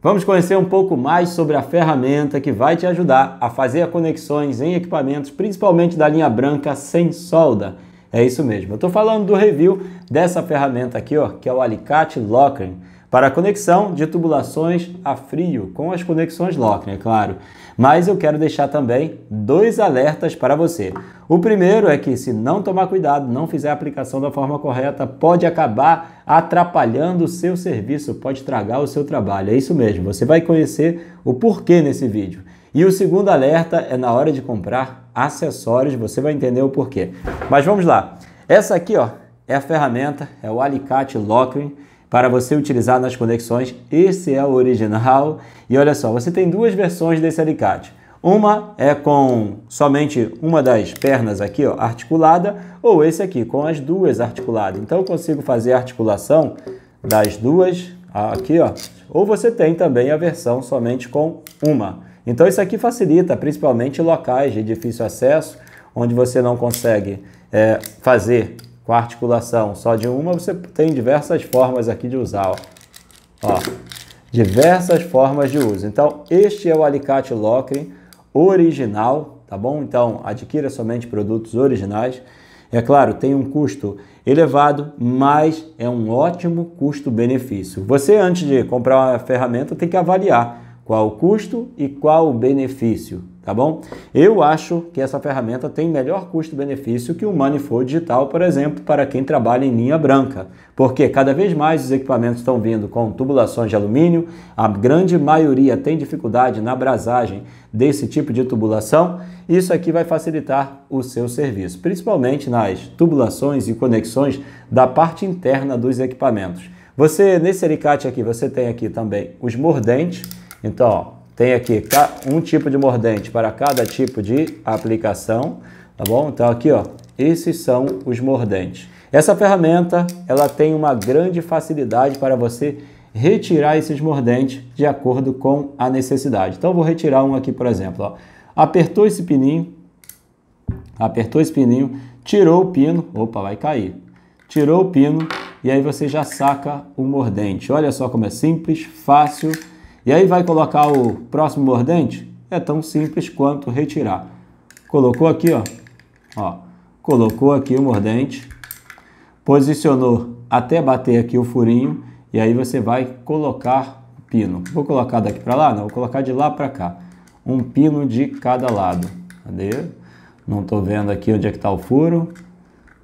Vamos conhecer um pouco mais sobre a ferramenta que vai te ajudar a fazer conexões em equipamentos, principalmente da linha branca sem solda. É isso mesmo. Eu estou falando do review dessa ferramenta aqui, ó, que é o Alicate Lockering para a conexão de tubulações a frio, com as conexões Lochner, é claro. Mas eu quero deixar também dois alertas para você. O primeiro é que se não tomar cuidado, não fizer a aplicação da forma correta, pode acabar atrapalhando o seu serviço, pode tragar o seu trabalho. É isso mesmo, você vai conhecer o porquê nesse vídeo. E o segundo alerta é na hora de comprar acessórios, você vai entender o porquê. Mas vamos lá. Essa aqui ó, é a ferramenta, é o alicate Lochner, para você utilizar nas conexões. Esse é o original. E olha só, você tem duas versões desse alicate. Uma é com somente uma das pernas aqui, ó, articulada, ou esse aqui com as duas articuladas. Então eu consigo fazer a articulação das duas aqui, ó. Ou você tem também a versão somente com uma. Então isso aqui facilita, principalmente locais de difícil acesso, onde você não consegue é, fazer com a articulação só de uma, você tem diversas formas aqui de usar. Ó. ó diversas formas de uso. Então, este é o alicate Locrin original, tá bom? Então, adquira somente produtos originais. É claro, tem um custo elevado, mas é um ótimo custo-benefício. Você, antes de comprar uma ferramenta, tem que avaliar qual o custo e qual o benefício tá bom? Eu acho que essa ferramenta tem melhor custo-benefício que o Manifold Digital, por exemplo, para quem trabalha em linha branca, porque cada vez mais os equipamentos estão vindo com tubulações de alumínio, a grande maioria tem dificuldade na abrasagem desse tipo de tubulação, isso aqui vai facilitar o seu serviço, principalmente nas tubulações e conexões da parte interna dos equipamentos. Você, nesse alicate aqui, você tem aqui também os mordentes, então, ó, tem aqui um tipo de mordente para cada tipo de aplicação, tá bom? Então aqui, ó, esses são os mordentes. Essa ferramenta, ela tem uma grande facilidade para você retirar esses mordentes de acordo com a necessidade. Então vou retirar um aqui, por exemplo, ó. Apertou esse pininho, apertou esse pininho, tirou o pino, opa, vai cair. Tirou o pino e aí você já saca o mordente. Olha só como é simples, fácil e aí vai colocar o próximo mordente? É tão simples quanto retirar. Colocou aqui, ó. ó colocou aqui o mordente, posicionou até bater aqui o furinho e aí você vai colocar o pino. Vou colocar daqui para lá? Não, vou colocar de lá para cá. Um pino de cada lado. Cadê? Não estou vendo aqui onde é que está o furo.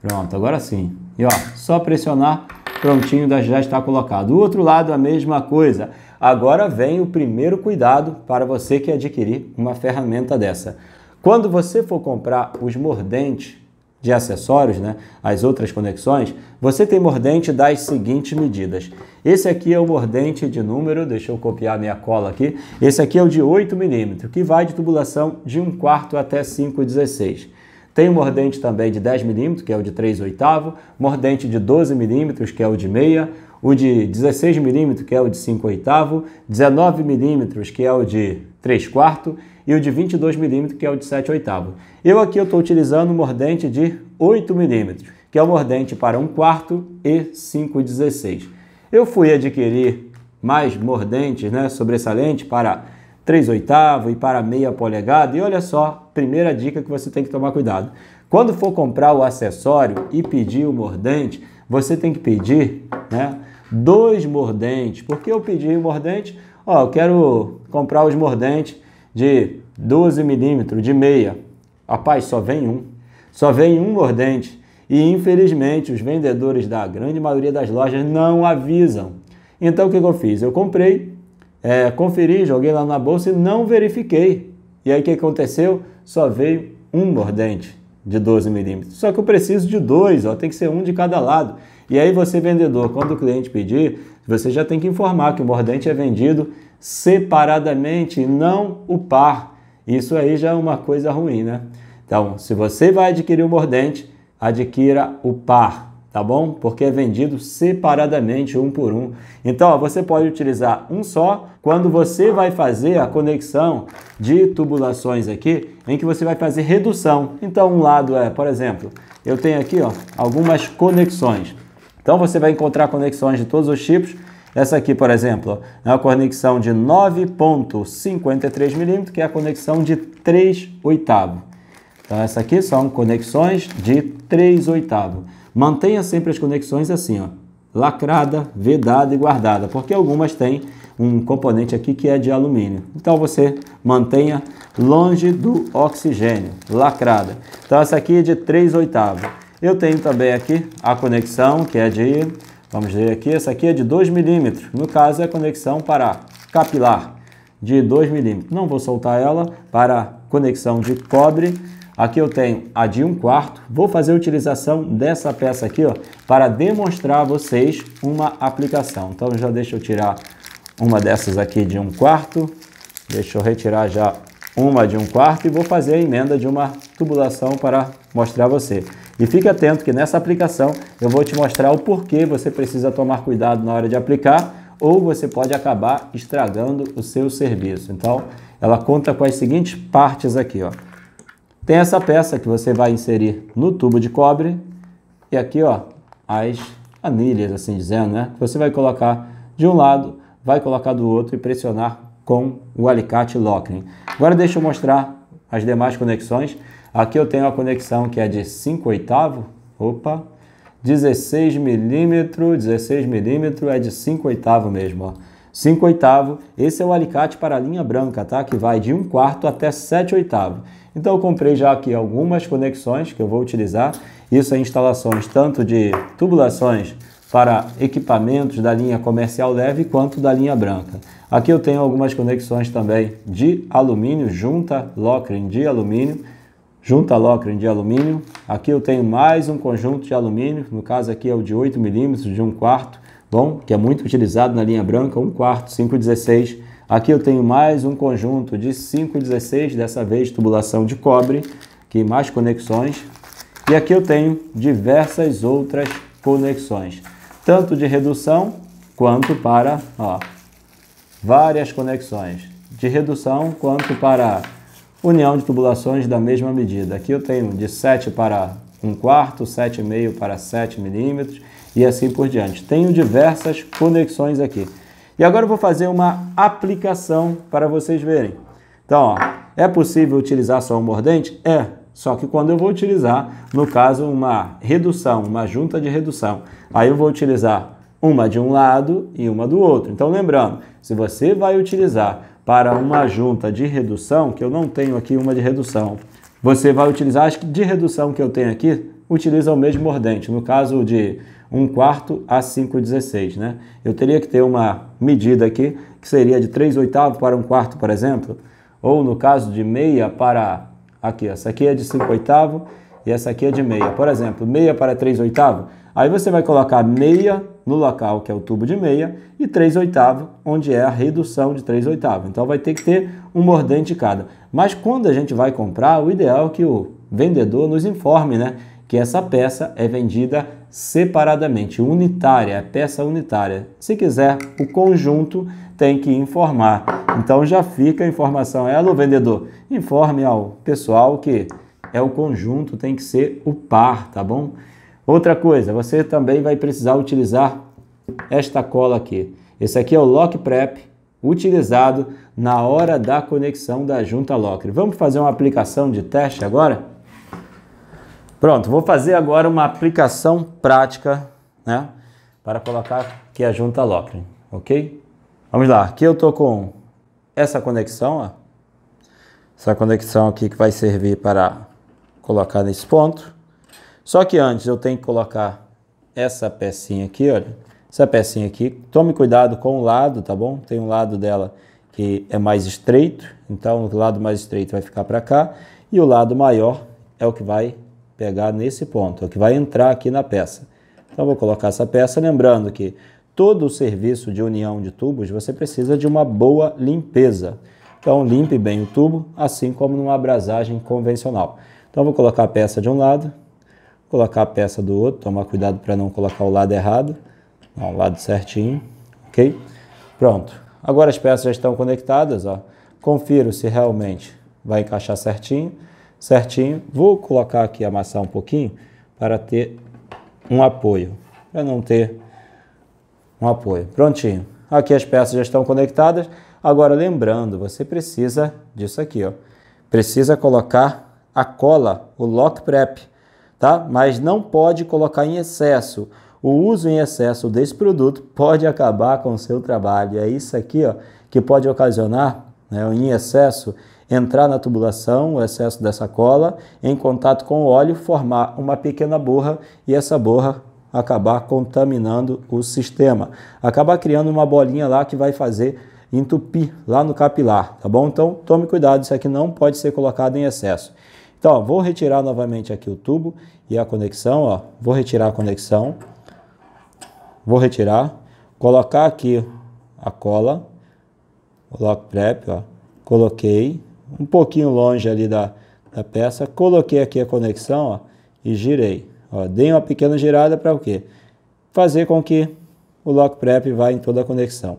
Pronto, agora sim. E ó, só pressionar, prontinho, já está colocado. O outro lado a mesma coisa. Agora vem o primeiro cuidado para você que adquirir uma ferramenta dessa. Quando você for comprar os mordentes de acessórios, né, as outras conexões, você tem mordente das seguintes medidas. Esse aqui é o mordente de número, deixa eu copiar minha cola aqui. Esse aqui é o de 8 milímetros, que vai de tubulação de 1 quarto até 5,16. Tem o mordente também de 10 milímetros, que é o de 3 oitavo, mordente de 12 milímetros, que é o de meia, o de 16 milímetros, que é o de 5 oitavo, 19 milímetros, que é o de 3 quartos e o de 22 milímetros, que é o de 7 oitavo. Eu aqui estou utilizando um mordente de 8 milímetros, que é o um mordente para 1 quarto e 5 16. Eu fui adquirir mais mordentes, né, sobressalente para 3 oitavo e para meia polegada. E olha só, primeira dica que você tem que tomar cuidado. Quando for comprar o acessório e pedir o mordente, você tem que pedir, né, dois mordentes. Por que eu pedi mordente? Ó, eu quero comprar os mordentes de 12 milímetros, de meia. Rapaz, só vem um. Só vem um mordente. E infelizmente os vendedores da grande maioria das lojas não avisam. Então o que, que eu fiz? Eu comprei, é, conferi, joguei lá na bolsa e não verifiquei. E aí o que aconteceu? Só veio um mordente de 12 milímetros. Só que eu preciso de dois, ó, tem que ser um de cada lado. E aí você, vendedor, quando o cliente pedir, você já tem que informar que o mordente é vendido separadamente, não o par. Isso aí já é uma coisa ruim, né? Então, se você vai adquirir o mordente, adquira o par, tá bom? Porque é vendido separadamente, um por um. Então, ó, você pode utilizar um só quando você vai fazer a conexão de tubulações aqui, em que você vai fazer redução. Então, um lado é, por exemplo, eu tenho aqui ó, algumas conexões. Então você vai encontrar conexões de todos os tipos. Essa aqui, por exemplo, é uma conexão de 9,53 milímetros, que é a conexão de 3 oitavo. Então, essa aqui são conexões de 3 oitavo. Mantenha sempre as conexões assim, ó, lacrada, vedada e guardada, porque algumas têm um componente aqui que é de alumínio. Então, você mantenha longe do oxigênio, lacrada. Então, essa aqui é de 3 oitavos. Eu tenho também aqui a conexão que é de, vamos ver aqui, essa aqui é de 2 milímetros. No caso é a conexão para capilar de 2 milímetros. Não vou soltar ela para conexão de cobre. Aqui eu tenho a de 1 um quarto. Vou fazer a utilização dessa peça aqui ó, para demonstrar a vocês uma aplicação. Então já deixa eu tirar uma dessas aqui de 1 um quarto. Deixa eu retirar já uma de 1 um quarto e vou fazer a emenda de uma tubulação para mostrar a você. E fique atento que nessa aplicação eu vou te mostrar o porquê você precisa tomar cuidado na hora de aplicar ou você pode acabar estragando o seu serviço. Então, ela conta com as seguintes partes aqui, ó. Tem essa peça que você vai inserir no tubo de cobre e aqui, ó, as anilhas, assim dizendo, né? Você vai colocar de um lado, vai colocar do outro e pressionar com o alicate locking. Agora deixa eu mostrar as demais conexões. Aqui eu tenho a conexão que é de 5 oitavo, opa, 16 milímetro, 16 milímetro é de 5 oitavo mesmo, ó. 5 oitavo, esse é o alicate para a linha branca, tá? Que vai de 1 quarto até 7 oitavo. Então eu comprei já aqui algumas conexões que eu vou utilizar. Isso é instalações tanto de tubulações para equipamentos da linha comercial leve quanto da linha branca. Aqui eu tenho algumas conexões também de alumínio, junta Lockring de alumínio, Junta locring de alumínio. Aqui eu tenho mais um conjunto de alumínio, no caso aqui é o de 8 milímetros, de 1 quarto, bom, que é muito utilizado na linha branca, 1 quarto, 5,16. Aqui eu tenho mais um conjunto de 5,16, dessa vez tubulação de cobre, que mais conexões. E aqui eu tenho diversas outras conexões, tanto de redução quanto para ó, várias conexões. De redução quanto para união de tubulações da mesma medida. Aqui eu tenho de 7 para 1 quarto, 7,5 para 7 milímetros e assim por diante. Tenho diversas conexões aqui. E agora eu vou fazer uma aplicação para vocês verem. Então, ó, é possível utilizar só um mordente? É, só que quando eu vou utilizar, no caso, uma redução, uma junta de redução, aí eu vou utilizar uma de um lado e uma do outro. Então, lembrando, se você vai utilizar para uma junta de redução, que eu não tenho aqui uma de redução, você vai utilizar as de redução que eu tenho aqui, utiliza o mesmo mordente. No caso de 1 quarto a 5,16, né? Eu teria que ter uma medida aqui, que seria de 3 oitavos para 1 quarto, por exemplo, ou no caso de meia para... Aqui, essa aqui é de 5 oitavos e essa aqui é de meia. Por exemplo, meia para 3 oitavos, Aí você vai colocar meia no local, que é o tubo de meia, e 3 oitavos, onde é a redução de 3 oitavos. Então vai ter que ter um mordente cada. Mas quando a gente vai comprar, o ideal é que o vendedor nos informe, né? Que essa peça é vendida separadamente, unitária, é peça unitária. Se quiser o conjunto, tem que informar. Então já fica a informação. Ela, o vendedor, informe ao pessoal que é o conjunto, tem que ser o par, tá bom? Outra coisa, você também vai precisar utilizar esta cola aqui. Esse aqui é o lock prep utilizado na hora da conexão da junta locker. Vamos fazer uma aplicação de teste agora? Pronto, vou fazer agora uma aplicação prática, né, para colocar aqui a junta locker, ok? Vamos lá, aqui eu tô com essa conexão, ó. Essa conexão aqui que vai servir para colocar nesse ponto. Só que antes eu tenho que colocar essa pecinha aqui, olha. Essa pecinha aqui, tome cuidado com o lado, tá bom? Tem um lado dela que é mais estreito, então o lado mais estreito vai ficar para cá e o lado maior é o que vai pegar nesse ponto, é o que vai entrar aqui na peça. Então vou colocar essa peça, lembrando que todo o serviço de união de tubos você precisa de uma boa limpeza. Então limpe bem o tubo, assim como numa abrasagem convencional. Então vou colocar a peça de um lado, colocar a peça do outro, tomar cuidado para não colocar o lado errado, o lado certinho, ok? Pronto. Agora as peças já estão conectadas, ó. Confiro se realmente vai encaixar certinho, certinho. Vou colocar aqui a maçã um pouquinho para ter um apoio, para não ter um apoio. Prontinho. Aqui as peças já estão conectadas. Agora lembrando, você precisa disso aqui, ó. Precisa colocar a cola, o lock prep tá? Mas não pode colocar em excesso. O uso em excesso desse produto pode acabar com o seu trabalho. É isso aqui, ó, que pode ocasionar, né, em excesso, entrar na tubulação, o excesso dessa cola, em contato com o óleo, formar uma pequena borra e essa borra acabar contaminando o sistema. Acabar criando uma bolinha lá que vai fazer entupir lá no capilar, tá bom? Então tome cuidado, isso aqui não pode ser colocado em excesso. Então, ó, vou retirar novamente aqui o tubo e a conexão, ó. Vou retirar a conexão. Vou retirar. Colocar aqui a cola. O lock prep, ó. Coloquei. Um pouquinho longe ali da, da peça. Coloquei aqui a conexão, ó. E girei. Ó, dei uma pequena girada para o quê? Fazer com que o lock prep vá em toda a conexão.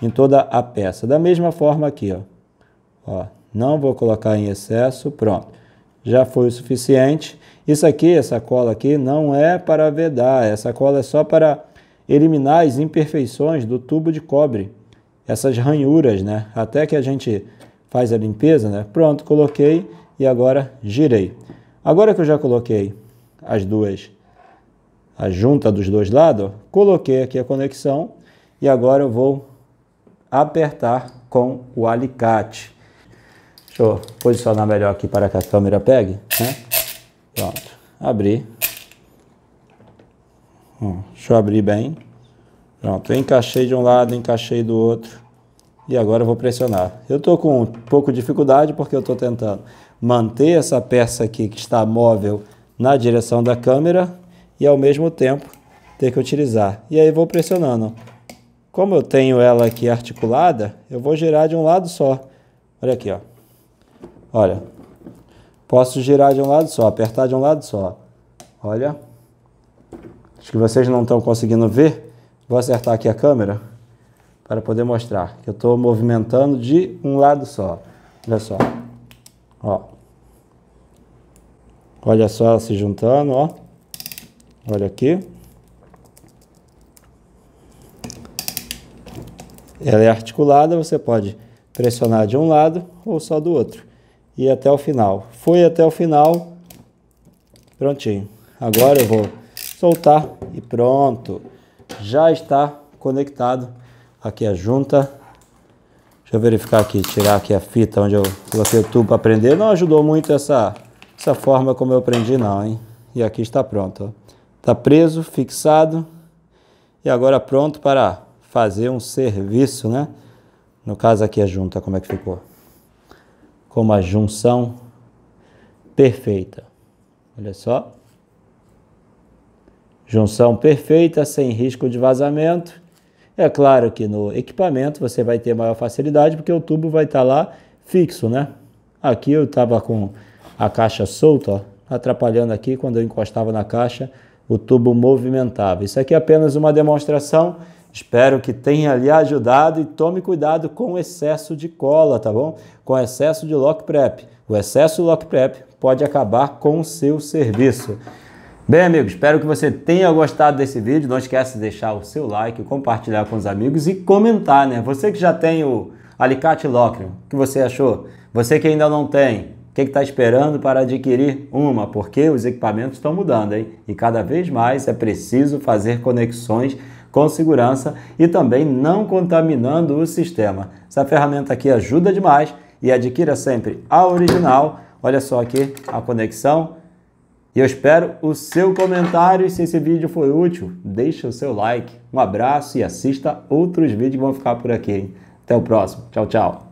Em toda a peça. Da mesma forma aqui, ó. ó não vou colocar em excesso. Pronto já foi o suficiente. Isso aqui, essa cola aqui, não é para vedar, essa cola é só para eliminar as imperfeições do tubo de cobre, essas ranhuras, né? Até que a gente faz a limpeza, né? Pronto, coloquei e agora girei. Agora que eu já coloquei as duas, a junta dos dois lados, coloquei aqui a conexão e agora eu vou apertar com o alicate. Deixa eu posicionar melhor aqui para que a câmera pegue, né? Pronto, abri. Hum, deixa eu abrir bem. Pronto, encaixei de um lado, encaixei do outro. E agora eu vou pressionar. Eu estou com um pouco de dificuldade porque eu estou tentando manter essa peça aqui que está móvel na direção da câmera e ao mesmo tempo ter que utilizar. E aí vou pressionando. Como eu tenho ela aqui articulada, eu vou girar de um lado só. Olha aqui, ó. Olha, posso girar de um lado só, apertar de um lado só. Olha, acho que vocês não estão conseguindo ver. Vou acertar aqui a câmera para poder mostrar que eu estou movimentando de um lado só. Olha só, ó. Olha só se juntando, ó. Olha aqui. Ela é articulada, você pode pressionar de um lado ou só do outro e até o final. Foi até o final. Prontinho. Agora eu vou soltar e pronto. Já está conectado aqui a junta. Deixa eu verificar aqui, tirar aqui a fita onde eu coloquei o tubo para prender. Não ajudou muito essa, essa forma como eu prendi não, hein? E aqui está pronto. Está preso, fixado e agora pronto para fazer um serviço, né? No caso aqui a junta, como é que ficou? como a junção perfeita. Olha só. Junção perfeita, sem risco de vazamento. É claro que no equipamento você vai ter maior facilidade, porque o tubo vai estar tá lá fixo, né? Aqui eu estava com a caixa solta, ó, atrapalhando aqui, quando eu encostava na caixa, o tubo movimentava. Isso aqui é apenas uma demonstração Espero que tenha lhe ajudado e tome cuidado com o excesso de cola, tá bom? Com o excesso de lock prep. O excesso de lock prep pode acabar com o seu serviço. Bem, amigos, espero que você tenha gostado desse vídeo. Não esqueça de deixar o seu like, compartilhar com os amigos e comentar, né? Você que já tem o alicate lock o que você achou? Você que ainda não tem, o que está esperando para adquirir uma? Porque os equipamentos estão mudando, hein? E cada vez mais é preciso fazer conexões com segurança e também não contaminando o sistema. Essa ferramenta aqui ajuda demais e adquira sempre a original. Olha só aqui a conexão. E eu espero o seu comentário. Se esse vídeo foi útil, Deixa o seu like. Um abraço e assista outros vídeos que vão ficar por aqui. Hein? Até o próximo. Tchau, tchau.